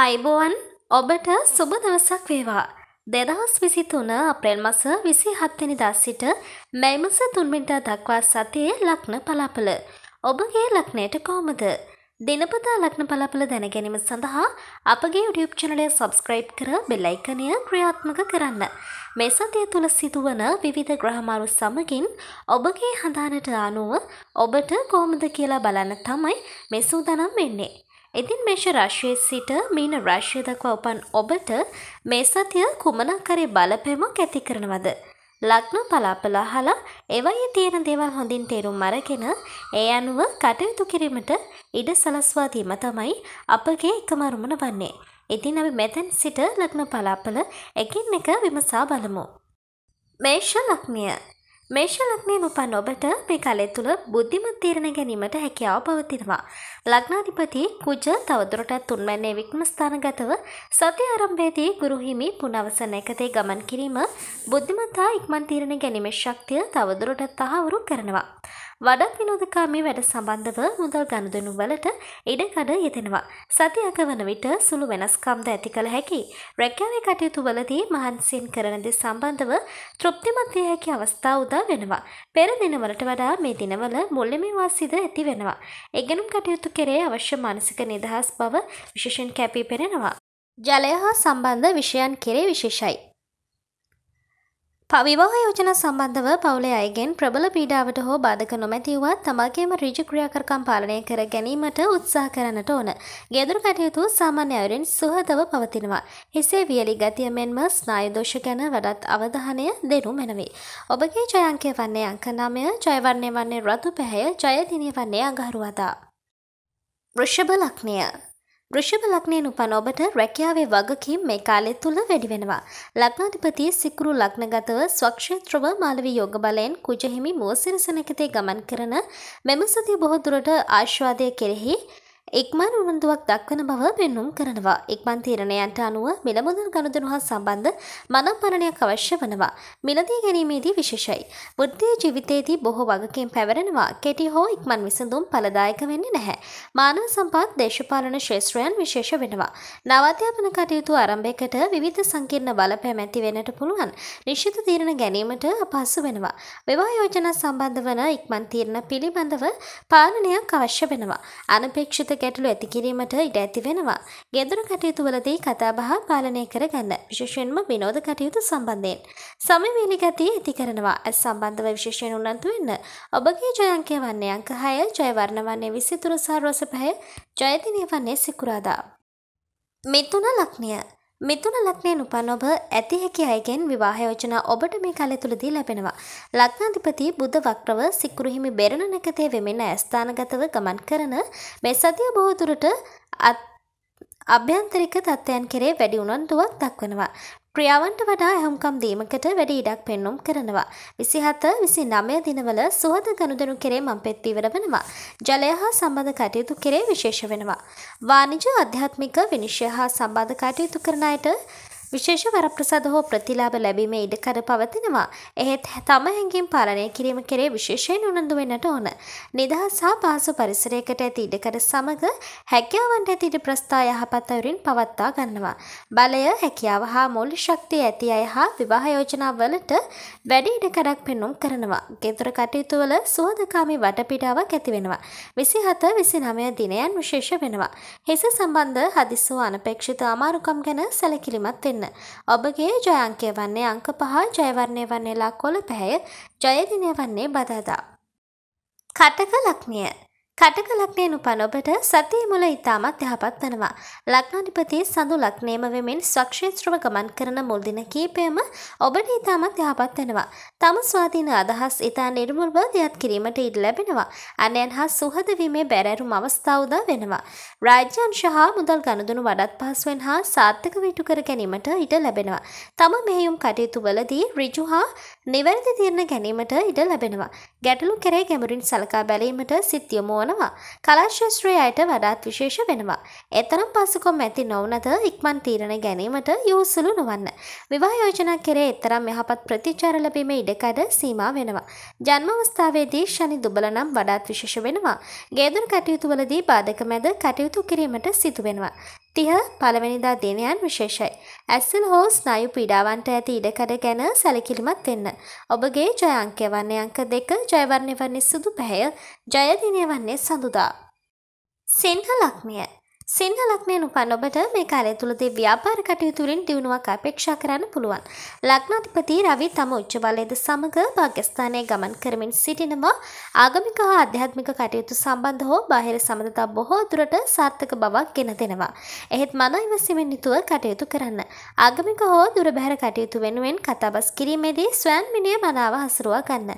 අයිබෝවන් ඔබට සුබ දවසක් වේවා. දෙදහස් විසි තුන අප්‍රේල් මස විසි හත්වනිදා සිට මැයිමස තුන්මින්ටා දක්වා සතියේ ලක්න පලාපල. ඔබගේ ලක්නයට කෝමද. දිනපතා ලක්න පලාපල දැනගැනීම සඳහා අපගේ YouTube චනලය සබස්ක්‍රයිබ් කර බෙල්ලයිකනය ක්‍රියාත්මක කරන්න. මේ සතිය තුළ සිදුවන විවිධ ග්‍රහමාරු සමගින් ඔබගේ හඳානට ආනුව ඔබට කෝමද කියලා බලන්න තමයි මෙසූදනම් වෙන්නේ. ඉතින් මේෂ රශ්වයේ සිට මීන රශ්වය දක්වා උපන් ඔබට මේ සතිය කුමනක්කරේ බලපෑමක් ඇති කරනවද. ලක්න පලාපලා හලා එවයි තියෙන දේවල් හොඳින් තේරුම් මරගෙන ඒ අනුව කටයුතු කිරීමට ඉඩ සලස්වාදීම තමයි අපගේ එකමරුමන වන්නේ. ඉතින් අපි මෙතැන් සිට ලක්න පලාපල එකින් එක විමසා බලමු. මේෂ ලක්නිය මේශලක්නය උපන් ඔබට මේ කලෙ තුළ බුද්ධිමත් තීරණ ගැනීමට හැකියාව පවතිනවා. ලක්නාධිපති කුජ තවදුරටත් තුන්වැන්නේ වික්මස්ථානගතව සති ආරම්භයේදී ගුරුහිමි පුනවසන එකතේ ගමන් කිරීම බුද්ධිමතා ඉක්මන් තීරණ ගැනීමේ ශක්තිය තවදුරටත් තහවුරු කරනවා. වඩත් විනෝදකාමී වැඩ සම්බන්ධව මුදල් ගණුදනු වලට ඉඩකඩ යෙදෙනවා. සති අගවන විට සුළු වෙනස්කම්ද ඇති කළ හැකි. රැක්කෑවේ කටයුතු වලදී මහන්සියෙන් කරනද සම්බන්ධව තෘප්තිමත්ය හැකි අවස්ථා උදා වෙනවා. පෙර දිනවලට වඩා මේ දිනවල මුල්ලමිවාසිද ඇති වෙනවා. එගනුම් කටයුතු කෙරේ අවශ්‍ය මානසික නිදහස් බව විශෂෙන් කැපී පෙනෙනවා. ජලය හා සම්බන්ධ විෂයන් කෙරේ විශේෂයි. පවිවාහ යෝජන සම්බන්ධව පවුලේ අයගෙන් ප්‍රබල පීඩාවට හෝ බාධක නොමැතිවත් තමාගේම ඍජු ක්‍රියාකාරකම් පාලනය කර ගැනීමට උත්සාහ කරන්නට ඕන. ගෙදර කටයුතු සාමාන්‍ය අයුරින් සුහදව පවතිනවා. එසේ වියලි ගතිය මෙන්ම ස්නායු දෝෂ ගැන වඩාත් අවධානය දෙනු මැනවේ. ඔබගේ ජයංකය වන්නේ අංක 9, ජයවර්ණය වන්නේ රතු පැහැය, ජයදිනය වන්නේ අඟහරු අදා. වෘෂභ ලග්නය ෘෂභ ලග්නයෙන් උපන් ඔබට රැකියාවේ වගකීම් මේ කාලය තුල වැඩි වෙනවා. ලග්නාධිපති සිකුරු ලග්නගතව ස්වක්ෂේත්‍රව මාළවි යෝග බලයෙන් කුජහිමි මෝසිරසනකතේ ගමන් කරන මෙම සතිය බොහෝ දුරට ආශාදය කෙරෙහි එක්මන් උනන්දුවක් දක්වන බව පෙන්නුම් කරනවා. එක්මන් තීරණයන්ට අනුව මිලමුදල් ගනුදෙනු හා සම්බන්ධ මනම්පරණයක් අවශ්‍ය වනවා. මිලදී ගැනීමේදී විශේෂයි. වෘත්තීය ජීවිතයේදී බොහෝ වගකීම් පැවරෙනවා. කෙටි හෝ ඉක්මන් විසඳුම් ඵලදායක වෙන්නේ නැහැ. මානව සම්පත් දේශපාලන ක්ෂේත්‍රයන් විශේෂ වෙනවා. නවාධ්‍යාපන කටයුතු ආරම්භයකට විවිධ සංකීර්ණ බලපෑම් ඇති වෙන්නට පුළුවන්. නිශ්චිත තීරණ ගැනීමට අපහසු වෙනවා. විවාහ යෝජනා සම්බන්ධ වන ඉක්මන් තීරණ පිළිබඳව පාලනයක් අවශ්‍ය වෙනවා. අනපේක්ෂිත ගැටලු ඇති කිරීමට ඉඩ ඇති වෙනවා. ගෙදර කටයුතුවලදී කතාබහ පාලනය කරගන්න. විශේෂයෙන්ම විනෝද කටයුතු සම්බන්ධයෙන්. සමවේලි ගතිය ඇති කරනවා. ඇස් සම්බන්ධව විශේෂයෙන් උනන්දු වෙන්න. ඔබගේ ජය අංකය වන්නේ අංක 6, ජය වර්ණ වන්නේ 23 සහ රස 5, ජය දිනය වන්නේ සිකුරාදා. මෙතුණ ලක්ෂණය මිතුන ලක්නයෙන් උපන් ඔබ ඇති හැකි අයගෙන් විවාහ යෝජනා ඔබට මේ කාලය තුලදී ලැබෙනවා. ලග්නාධිපති බුධ වක්‍රව සිකුරුහිමි බෙරණ නැකතේ වෙමෙන ස්ථානගතව ගමන් කරන මේ සතිය බොහෝ දුරට අභ්‍යන්තරික තත්ත්වයන් කෙරේ වැඩි උනන්දුවක් දක්වනවා. ක්‍රියාවන්ට වඩා ඇහුම්කම් දීමකට වැඩි ඉඩක් පෙන්නුම් කරනවා. විසිහත විසි නමය දිනවල සුහද ගනුදනු කෙරේ මම්පෙත්තිවර වෙනවා. ජලය හා සම්බඳ කටයුතු කෙරේ විශේෂ වෙනවා. වානිජ අධ්‍යාත්මික විනිශ්ය හා සම්බාධ කටයුතු කරන අයට විශේෂ වරප්‍රසාද හෝ ප්‍රතිලාභ ලැබීමේ ඉඩකඩ පවතිනවා. එහෙත් තම හැඟීම් පාලනය කිරීම කෙරේ විශේෂයෙන් උනන්දු වෙන්නට ඕන. නිදහස් හා පහසු පරිසරයකට ඇති ඉඩකඩ සමග හැකියාවන්ට ඇති ඉඩ ප්‍රස්ථා යහපත් අයුරින් පවත්වා ගන්නවා. බලය, හැකියාව හා මූල්‍ය ශක්තිය ඇති අය හා විවාහ යෝජනා වලට වැඩි ඉඩකඩක් පෙන්නුම් කරනවා. ගෙදර කටයුතුවල සුවදකාමී වටපිටාවක් ඇති වෙනවා. විසි හත විසි නමය දිනයන් විශේෂ වෙනවා. හෙස සම්බන්ධ හදිස්සෝ අනපේක්ෂිත අමාරුකම් ගැන සැලකිලිමත් වෙන්න. ඔබගේ ජයංකය වන්නේ අංක පහ ජයවරණය වන්නේලා කොළ පැහැය ජයදිනය වන්නේ බදාදා. කටක ලක්මිය කටක ලක්නයෙන් උපන් ඔබට සතිය මුල ඉතාමත් යහපත් වනවා. ලක්නාධිපති සඳු ලක්නේම වෙමින් ස්වක්ෂේත්‍රව ගමන් කරන මුල් දින කීපයම ඔබට ඉතාමත් යහපත් වෙනවා. තම ස්වාධීන අදහස් ඉතා නිර්මුල්ව දියත් කිරීමට ඉඩ ලැබෙනවා. අනයන් හා සුහද වීමේ බැරෑරුම් අවස්ථා උදා වෙනවා. රාජ්‍ය අංශ හා මුදල් ගනුදෙනු වඩාත් පහසුවෙන් හා සාර්ථක වීටු කර ගැනීමට ඉඩ ලැබෙනවා. තම මෙහෙයුම් කටයුතු වලදී ඍජු හා නිවැරදි තීරණ ගැනීමට ඉඩ ලැබෙනවා. ගැටලු කෙරේ ගැඹුරින් සලකා බැලීමට සිත් යොමුවන දක්වනවා. කලාශාස්ත්‍රයේ අයට වඩාත් විශේෂ වෙනවා. එතරම් පසුකොම් ඇති නොවනද ඉක්මන් තීරණ ගැනීමට යොසුළු නොවන්න. විවාහ යෝජනා කෙරේ එතරම් යහපත් ප්‍රතිචාර ලැබීමේ ඉඩකඩ සීමා වෙනවා. ජන්ම අවස්ථාවේදී ශනි දුබල නම් වඩාත් විශේෂ වෙනවා. ගේදුරු කටයුතු වලදී බාධක මැද කටයුතු කිරීමට සිදු වෙනවා. තිහ පළවෙනිදා දිනයන් විශේෂයි. ඇස්සල් හෝ ස්නායු පීඩාවන්ට ඇති ඉඩකඩ ගැන සැලකිලිමත් වෙන්න. ඔබගේ ජයංකය වන්නේ අංක දෙක ජයවර්ණය වන්නේ සුදු පැහැය ජයදිනය වන්නේ සඳුදා. සිංහ ලක්මිය සිංහලක්නය උපන් ඔබට මේ කාලය තුළදේ ව්‍යාපාර කටයුතුරින් දියුණුවක් අපේක්ෂා කරන්න පුළුවන්. ලක්නාධිපති රවි තම උච්චබලයද සමඟ භාගස්ථානය ගමන් කරමින් සිටිනවා ආගමික හා අධ්‍යාත්මික කටයුතු සම්බන්ධ හෝ බාහිර සමඳතා බොහෝ දුරට සාර්ථක බවක් ගෙන දෙනවා. එහෙත් මනයිවසිමෙන් නිතුව කටයුතු කරන්න. ආගමික හෝ දුරබැහර කටයුතු වෙනුවෙන් කතාබස් කිරීමේදී ස්වයන්මිනිය මනාව හසුරුවා ගන්න.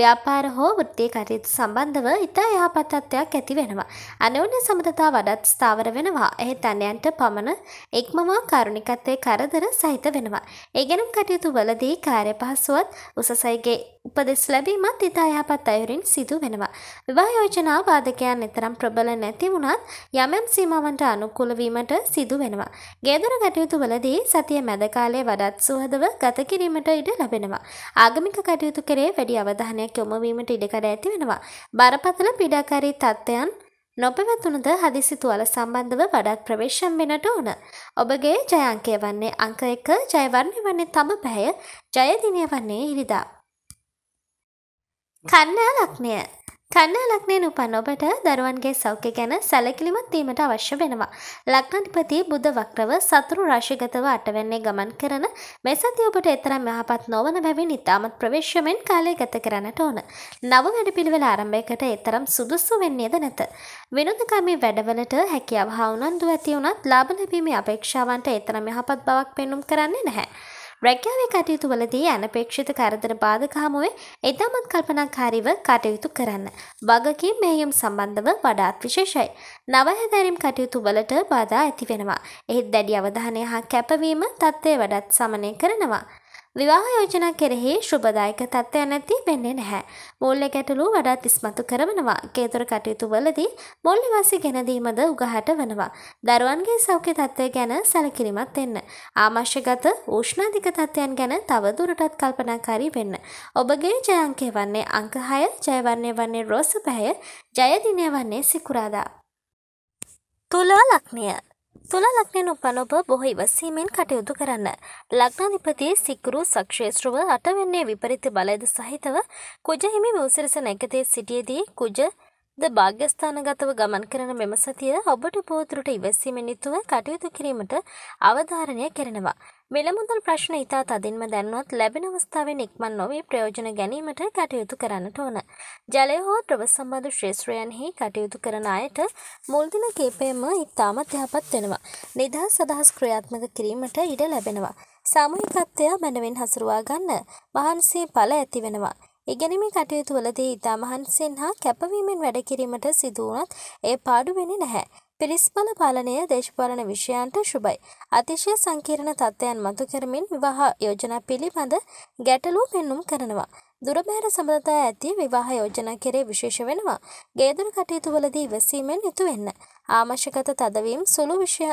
ව්‍යාපාර හෝ වෘත්තිය කටයුතු සම්බන්ධව ඉතා යහපත්ත්වයක් ඇති වෙනවා. අනවුන්‍ය සමඳතා වඩත් ස්ථාවර වෙනවා. ඒ ධනයන්ට පමණ එක්මවා කාරුණිකත්වයේ කරදර සහිත වෙනවා. ඒ ගැනම් කටයුතු වලදී කාර්ය පහසුවත් උසසයිගේ උපදෙස් ලැබීමත් ඉතා යහපත් අයුරින් සිදු වෙනවා. විවාහ යෝජනා වාදකයන් නිතරම් ප්‍රබල නැති වුණත් යම් යම් සීමාවන්ට අනුකූල වීමට සිදු වෙනවා. ගේදොර කටයුතු වලදී සතිය මැද කාලයේ වඩාත් සුහදව ගත කිරීමට ඉඩ ලැබෙනවා. ආගමික කටයුතු කරේ වැඩි අවධානයක් යොමු වීමට ඉඩකඩ ඇති වෙනවා. බරපතල පීඩාකාරී තත්ත්වයන් නොපැවැතුණුද හදිසි තුවල සම්බන්ධව වඩාත් ප්‍රවේශම් වෙනට ඕන. ඔබගේ ජයංකය වන්නේ අංක එක ජයවර්ණය වන්නේ තම පැය ජයදිනය වන්නේ ඉරිදා. කන්නා ලක්නය කන්නා ලක්නයෙන් උපන් ඔබට දරුවන්ගේ සෞඛ්‍ය ගැන සැලකිලිමත් වීමට අවශ්‍ය වෙනවා. ලක්නාධිපති බුද්ධ වක්‍රව සතුරු රාශිගතව අටවැන්නේ ගමන් කරන මේ සතිය ඔබට එතරම් යහපත් නොවන බැවින් ඉතාමත් ප්‍රවේශමෙන් කාලය ගත කරන්නට ඕන. නව වැඩපිළිවෙල ආරම්භයකට එතරම් සුදුසු වෙන්නේද නැත. විනෝදකාමී වැඩවලට හැකියාව හා උනන්දු ඇති වුණත් ලාභ ලැබීමේ අපේක්ෂාවන්ට එතරම් යහපත් බවක් පෙන්눔 කරන්නේ නැහැ. රැකියාවේ කටයුතු වලදී අනපේක්ෂිත කරදර බාධක හමුවේ ඉතාමත් කල්පනාකාරීව කටයුතු කරන්න. වගකීම් මෙහෙයුම් සම්බන්ධව වඩාත් විශේෂයි. නව හැදෑරීම් කටයුතු වලට බාධා ඇති වෙනවා. එහෙත් දැඩි අවධානය හා කැපවීම තත්ත්වය වඩාත් සමනය කරනවා. විවාහ යෝජනා කෙරෙහි ශුභදායක තත්ත්වය නැති වෙන්නේ නැහැ. මූල්‍ය ගැටලු වඩාත් ඉස්මතු කරවනවා. කේතර කටයුතු වලදී මූල්‍යවාසි ගෙනදීමද උගහට වනවා. දරුවන්ගේ සෞඛ්‍ය තත්ත්වය ගැන සැලකිලිමත් වෙන්න. ආමාශයගත ඌෂ්ණාධික තත්ත්වයන් ගැන තව දුරටත් කල්පනාකාරී වෙන්න. ඔබගේ ජයංකය වන්නේ අංක 6, ජයවන්නේ වන්නේ රෝස පැය, ජයදිනය වන්නේ සිකුරාදා. තුලා ලක්ෂණය තුලා ලක්නයෙන් උපන් ඔබ බොහෝ ඉවසීමෙන් කටයුතු කරන්න. ලක්නාධිපතියේ සිකුරු සක්ෂේත්‍රව අටවන්නේ විපරිත බලයද සහිතව කුජ හිමි මවසිරස නැකතේ සිටියදී කුජ ද භාග්‍යස්ථානගතව ගමන් කරන මෙම සතිය ඔබට පෝතුරට ඉවැස්සීමෙන් යුතුව කටයුතු කිරීමට අවධාරණය කරනවා. මිලමුදල් ප්‍රශ්න ඉතා තදින්ම දැන්වත් ලැබෙන අවස්ථාවෙන් ඉක්මන් නොවී ප්‍රයෝජන ගැනීමට කටයුතු කරන්නට ඕන. ජලය හෝ ද්‍රව සම්බඳු ශ්‍රේෂ්ත්‍රයන්හි කටයුතු කරන අයට මුල්දින කීපයම ඉතාම අධ්‍යාපත් වෙනවා. නිදහස් සදහස් ක්‍රියාත්මක කිරීමට ඉඩ ලැබෙනවා. සාමූහිකත්වය මැනවින් හසුරුවා ගන්න මහන්සිය ඵල ඇති වෙනවා. ඉගෙනීමේ කටයුතු වලදී ඉතා මහන්සියෙන් හා කැපවීමෙන් වැඩ කිරීමට සිදුවනත් එය පාඩු වෙන්නේ නැහැ. පිරිස්බල පාලනය දේශපාලන විෂයන්ට ශුභයි. අතිශය සංකීර්ණ තත්ත්වයන් මතු කරමින් විවාහ යෝජනා පිළිබඳ ගැටලු පෙන්නුම් කරනවා. දුරබැහැර සබඳතා ඇති විවාහ යෝජනා කෙරේ විශේෂ වෙනවා. ගේදුර කටයුතු වලදී ඉවසීමෙන් යුතු වෙන්න. ආමශකත තදවීම් සුළු විෂය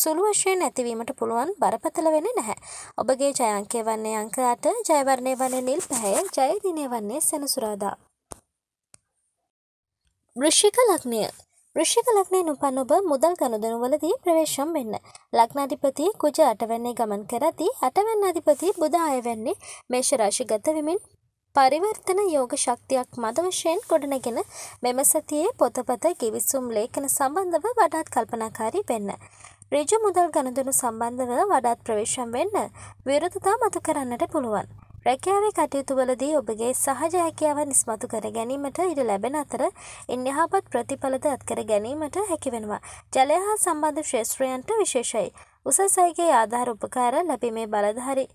සුළු වශයෙන් ඇතිවීමට පුළුවන් බරපතල වෙන්නේ නැහැ. ඔබගේ ජයංකය වන්නේ අංක 8, ජයවර්ණය වන්නේ නිල් පැහැය, ජය දිනය වන්නේ සෙනසුරාදා. වෘශ්චික ලග්නය ෘෂික ලග්නයෙන් උපන් ඔබ මුදල් ගනුදෙනුවලදී ප්‍රවේශම් වෙන්න. ලග්නාධිපති කුජ අටවැන්නේ ගමන් කරති අටවැන්න අධිපති බුධ අයවැන්නේ මේෂ රාශිගත වෙමින් පරිවර්තන යෝග ශක්තියක් මද වශයෙන් ගොඩනගෙන මෙම සතියේ පොතපත කිවිසුම් ලේඛන සම්බන්ධව වඩාත් කල්පනාකාරී වෙන්න. රජු මුදල් ගණදනු සම්බන්ධව වඩාත් ප්‍රවේශම් වෙන්න විරතතා මතු කරන්නට පුළුවන්. රැකියාවේ කටයුතුවලදී ඔබගේ සහජ හැකියාව නිස්මතු කර ගැනීමට ඉඩ ලැබෙන අතර ඉන් යහපත් ප්‍රතිඵලද අත්කර ගැනීමට හැකිවෙනවා. ජලය හා සම්බන්ධ ශ්‍රේෂත්‍රයන්ට විශේෂයි. උසස් අයගේ ආධාර උපකාර ලැබීමේ බලධාරි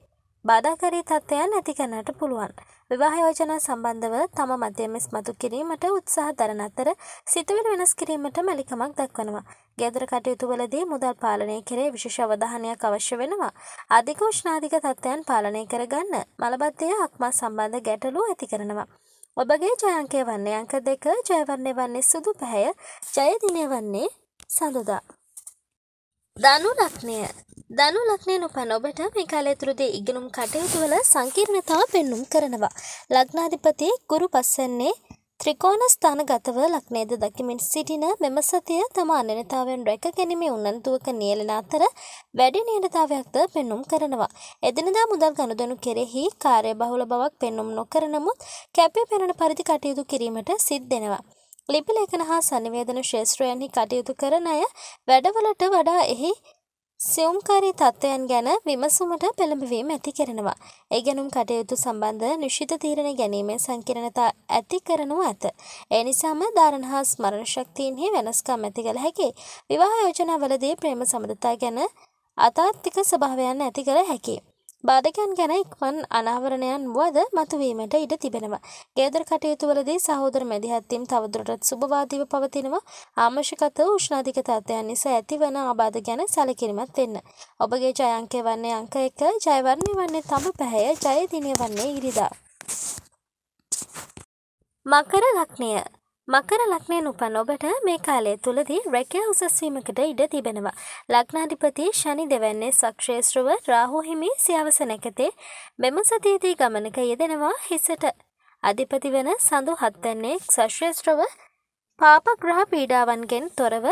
බාධාකරී තත්ත්වයන් ඇති කරන්නට පුළුවන්. විවාහ යෝජනා සම්බන්ධව තම මතය මිස්මතු කිරීමට උත්සාහ දරන අතර සිතුවිලි වෙනස් කිරීමට මැලිකමක් දක්වනවා. ගැදුර කටයුතුවලදී මුදල් පාලනය කරේ විශේෂ අවධානයක් අවශ්‍ය වෙනවා. අධික උෂ්ණාධික තත්ත්වයන් පාලනය කරගන්න මලබද්ධය අක්මා සම්බන්ධ ගැටලු ඇති කරනවා. ඔබගේ ජයංකය වන්නේ අංක දෙක ජයවන්නේ වන්නේ සුදු පැහැය ජයදිනය වන්නේ සඳුදා. දනු ලක්නය දනු ලක්නයනු පැන ඔබට මේ කාලේතුරුදේ ඉගෙනුම් කටයුතුවල සංකීර්ණතාව පෙන්නුම් කරනවා. ලග්නාධිපති ගුරු පස්සන්නේ ත්‍රිකෝණ ස්ථාන ගතව ලක්නේද දකිමින් සිටින මෙම සතිය තම අනනතාවෙන් රැක ගැනීමේ උන්නන්තුවක නියලෙන අතර වැඩි නියනතාවයක්ද පෙන්නුම් කරනවා. එදිනදා මුදල් ගනුදනු කෙරෙහි කාර්ය බහුල බවක් පෙන්නුම් නොකරනමුත් කැපේ පෙනෙන පරිදි කටයුතු කිරීමට සිද්ධ දෙෙනවා. ලිපිලේඛන හා සනිවේදන ශේත්‍රයන්හි කටයුතු කරන අය වැඩවලට වඩා එහි සියුම්කාරී තත්ත්වයන් ගැන විමසුමට පෙළඹවීම ඇති කරනවා. ඒ ගැනුම් කටයුතු සම්බන්ධ නිශ්ිත තීරණ ගැනීමේ සංකිරණතා ඇති කරනු ඇත. ඒ නිසාම ධාරණ හා ස්මරණ ශක්තියන්හි වෙනස්කම් ඇති කළ හැකි. විවාහ යෝජනාවලදී ප්‍රේම සමඳතා ගැන අතාත්තික ස්වභාවයන් ඇති කළ හැකි. බාධකයන් ගැන ඉක්මන් අනාවරණයන් වුවද මතුවීමට ඉඩ තිබෙනවා. ගේදර කටයුතුවලදී සහෝදර මැදිහත්වීම් තවදුරටත් සුභවාදීව පවතිනවා. ආමශිකත උෂ්ණාධික තත්ත්වයන් නිසා ඇතිවන ආබාධ ගැන සැලකිලිමත් වෙන්න. ඔබගේ ජයංකය වන්නේ අංක එක, ජයවර්ණය වන්නේ තම පැහැය, ජය දිනය වන්නේ ඉරිදා. මකර ලග්නය මකර ලක්නයෙන් උපන් ඔබට මේ කාලය තුළදී රැකයා උසස්වීමකට ඉඩ තිබෙනවා. ලක්නාධිපති ශනි දෙවන්නේ සක්ෂේත්‍රව රාහෝහිමි සියවස නැකතේ මෙම සතියදී ගමනක යෙදෙනවා හිසට. අධිපති වන සඳු හත්තන්නේ සශ්‍රේෂ්ත්‍රව පාපග්‍රහ පීඩාවන්ගෙන් තොරව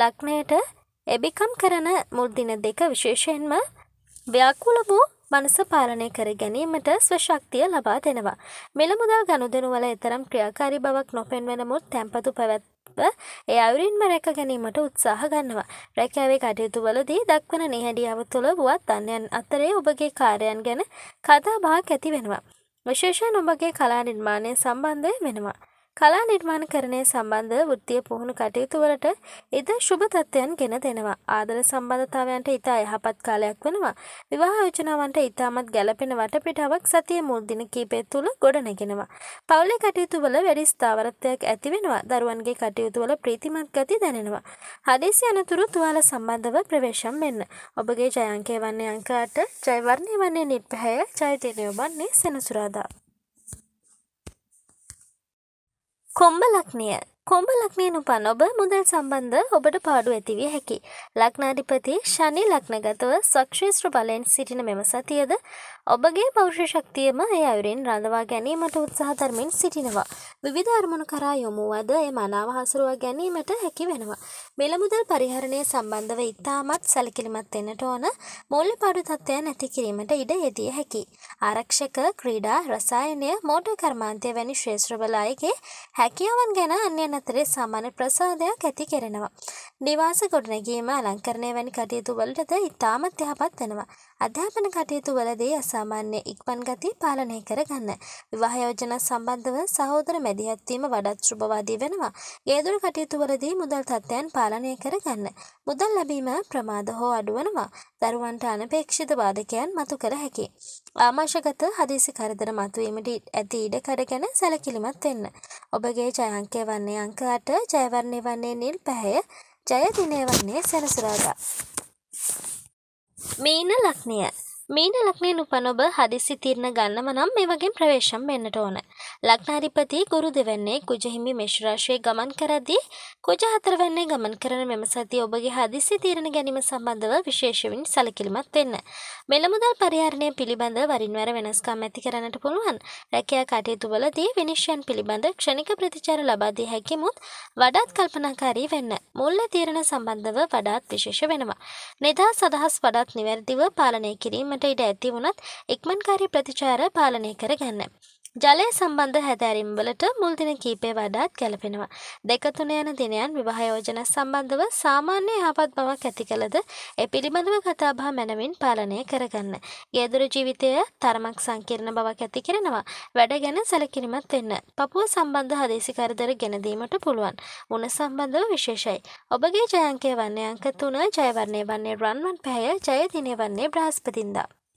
ලක්නයට එබිකම් කරන මුල්දින දෙක විශේෂයෙන්ම ව්‍යාකුල වූ මනස පාලනය කර ගැනීමට ස්වශක්තිය ලබා දෙනවා. මෙලමුදා ගනුදෙනුවල එතරම් ක්‍රියාකාරි බවක් නොපෙන්වෙනමුත් තැන්පතු පැවැත්ව එය අයුරින්ම රැක ගැනීමට උත්සාහ ගන්නවා. රැකෑවේ කටයුතුවලදී දක්වන නිහැඩියාව තුළ වුවත් අන්‍යන් අතරේ ඔබගේ කාරයන් ගැන කතා බාක් ඇති වෙනවා. විශේෂයෙන් ඔබගේ කලා නිර්මාණය සම්බන්ධය වෙනවා. කලා නිර්මාණකරණය සම්බන්ධ වෘත්තිය පුහුණු කටයුතුවලට ඉතා ශුභ තත්ත්වයන් ගෙන දෙනවා. ආදර සම්බන්ධතාවයන්ට ඉතා යහපත් කාලයක් වෙනවා. විවාහ යෝජනාවන්ට ඉතාමත් ගැලපෙන වටපිටාවක් සතිය මුල්දින කීපය තුළ ගොඩනගෙනවා. පවුලේ කටයුතුවල වැඩි ස්ථාවරත්වයක් ඇතිවෙනවා. දරුවන්ගේ කටයුතුවල ප්‍රීතිමත් ගති දැනෙනවා. හදිසි අනතුරු තුවාල සම්බන්ධව ප්‍රවේශම් වෙන්න. ඔබගේ ජයංකය වන්නේ අංකාට ජයවර්ණය වන්නේ නිර්පහැය ජයතිනය ඔබන්නේ සෙනසුරාදා. කොම්බ ලක්නය කොම්බ ලක්නය නුපන් ඔබ මුදල් සම්බන්ධ ඔබට පාඩු ඇතිවිය හැකි. ලක්නාධිපති ශනි ලක්නගතව සක්ෂේත්‍ර බලයෙන් සිටින මෙම සතියද ඔබගේ පෞෂ ශක්තියම ඒ අයුරෙන් රඳවා ගැනීමට උත්සාහධර්මින් සිටිනවා. විවිධ අරමුණු කරා යොමුවද එය මනාව හසුරුවා ගැනීමට හැකි වෙනවා. මෙලමුදල් පරිහරණය සම්බන්ධව ඉතාමත් සැලකිලිමත් වෙන්නට ඕන මූල්‍ය පාඩු තත්ත්වයන් නැති කිරීමට ඉඩ යෙදිය හැකි. ආරක්ෂක ක්‍රීඩා රසායනය මෝටර් කර්මාන්තය වැනි ශ්‍රේෂ්‍රබලායගේ හැකියාවන් ගැන අන්‍යන් අතරේ සාමාන්‍ය ප්‍රසාදයක් ඇති කෙරෙනවා. නිවාස ගොඩනැගීම අලංකරණය වැනි කටයුතු වලටද ඉතාමත් යහපත් වෙනවා. අධ්‍යාපන කටයුතු වලදී අසාමාන්‍ය ඉක්මන් ගතිය පාලනය කරගන්න. විවාහ යෝජනා සම්බන්ධව සහෝදර මැදිහත්වීම වඩාත් ශුභවාදී වෙනවා. ගේදොර කටයුතු වලදී මුදල් තත්ත්වයන් පාලනය කරගන්න. මුදල් ලැබීම ප්‍රමාද හෝ අඩුවනවා. දරුවන්ට අනපේක්ෂිත බාධකයන් මතු කර හැකි. ආමාශගත හදිසි කරදර මතුවීමට ඇති ඉඩ කඩ ගැන සැලකිලිමත් වෙන්න. ඔබගේ ජයංකය වන්නේ අංක අට ජයවර්ණය වන්නේ නිල් පැහැය ජය දිනය වන්නේ සැනසුරාදා. ಮೇನ ಲಕ್ಷ್ಮಿಯ මීන ලක්නයෙන් උපනොබ හදිසි තිරණ ගන්නම නම් මේ වගේ ප්‍රවේශම් වෙන්නට ඕන. ලක්නාධිපති ගුරු දෙවන්නේ කුජහිමි මෙශ්රාශයේ ගමන් කරද්දී කුජ හතරවන්නේ ගමන් කරන මෙම සතිය ඔබගේ හදිසි තීරණ ගැනීම සම්බන්ධව විශේෂවින් සැලකිලිමත් වෙන්න. මෙලමුදල් පරිහරණය පිළිබඳ වරින්වර වෙනස්කම් ඇති කරන්නට පුළුවන්. රැකියා කටයුතුවලදී විනිශ්චයන් පිළිබඳ ක්ෂණික ප්‍රතිචාර ලබා දී හැකිමුත් වඩාත් කල්පනාකාරී වෙන්න. මූල්‍ය තීරණ සම්බන්ධව වඩාත් විශේෂ වෙනවා. නිදා සදහස් වඩාත් නිවැරදිව පාලනය කිරීම යාමට ඉඩ ඇති වුණත් ඉක්මන්කාරී ප්‍රතිචාර පාලනය කර ගන්න. ජලය සම්බන්ධ හැදෑරීම් වලට මුල් දින කීපය වඩාත් ගැලපෙනවා. දෙක තුන යන දිනයන් විවාහ යෝජනා සම්බන්ධව සාමාන්‍ය යහපත් බවක් ඇති කළද ඒ පිළිබඳව කතාබහ මැනවින් පාලනය කරගන්න. ගේදුර ජීවිතය තරමක් සංකීර්ණ බවක් ඇති කරනවා. වැඩ ගැන සැලකිලිමත් වෙන්න. පපුව සම්බන්ධ හදිසි කරදර ගෙනදීමට පුළුවන්. මුණ සම්බන්ධව විශේෂයි. ඔබගේ ජය අංකය වන්නේ අංක 3 ජය වර්ණය වන්නේ රන්වන් පැය ජය දිනේ වන්නේ බ්‍රහස්පතින්දා.